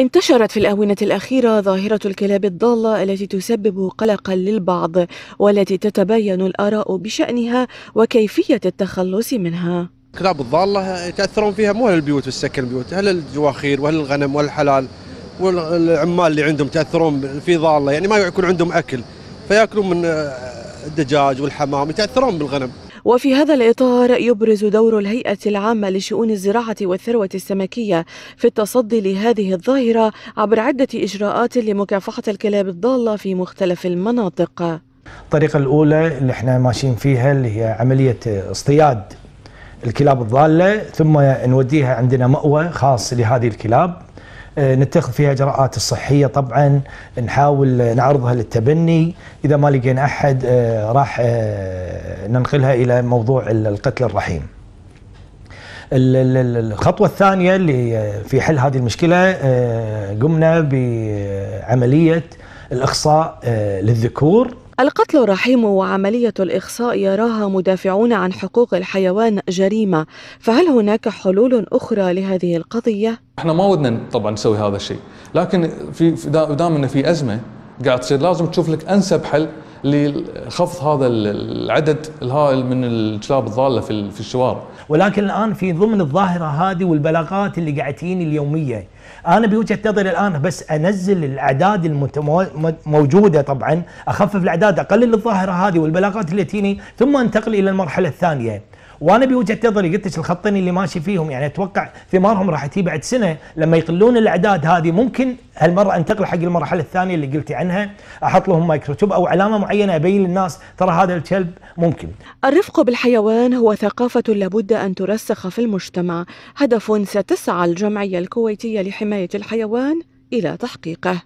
انتشرت في الآونة الأخيرة ظاهرة الكلاب الضالة التي تسبب قلقا للبعض والتي تتباين الآراء بشأنها وكيفية التخلص منها الكلاب الضالة يتأثرون فيها مو البيوت والسكن البيوت هل الجواخير وهل الغنم والحلال والعمال اللي عندهم تأثرون في ضالة يعني ما يكون عندهم أكل فيأكلون من الدجاج والحمام يتأثرون بالغنم وفي هذا الإطار يبرز دور الهيئة العامة لشؤون الزراعة والثروة السمكية في التصدي لهذه الظاهرة عبر عدة إجراءات لمكافحة الكلاب الضالة في مختلف المناطق الطريقة الأولى اللي احنا ماشيين فيها اللي هي عملية اصطياد الكلاب الضالة ثم نوديها عندنا مأوى خاص لهذه الكلاب آه، نتخذ فيها اجراءات الصحيه طبعا نحاول نعرضها للتبني اذا ما لقينا احد آه، راح آه، ننقلها الى موضوع القتل الرحيم الخطوة الثانية اللي في حل هذه المشكلة قمنا بعملية الإخصاء للذكور القتل الرحيم وعملية الإخصاء يراها مدافعون عن حقوق الحيوان جريمة فهل هناك حلول أخرى لهذه القضية؟ احنا ما ودنا طبعا نسوي هذا الشيء لكن في دام انه في ازمه قاعد تصير لازم تشوف لك انسب حل لخفض هذا العدد الهائل من الكلاب الضاله في في الشوارع. ولكن الان في ضمن الظاهره هذه والبلاغات اللي قاعد تجيني اليوميه، انا بوجهه نظري الان بس انزل الاعداد الموجوده طبعا، اخفف الاعداد اقلل الظاهره هذه والبلاغات اللي تجيني ثم انتقل الى المرحله الثانيه. وانا بوجهه نظري قلت لك الخطين اللي ماشي فيهم يعني اتوقع ثمارهم راح تجي بعد سنه لما يقلون الاعداد هذه ممكن هالمره انتقل حق المرحله الثانيه اللي قلتي عنها احط لهم مايكروتوب او علامه معينه ابين للناس ترى هذا الكلب ممكن. الرفق بالحيوان هو ثقافه لابد ان ترسخ في المجتمع، هدف ستسعى الجمعيه الكويتيه لحمايه الحيوان الى تحقيقه.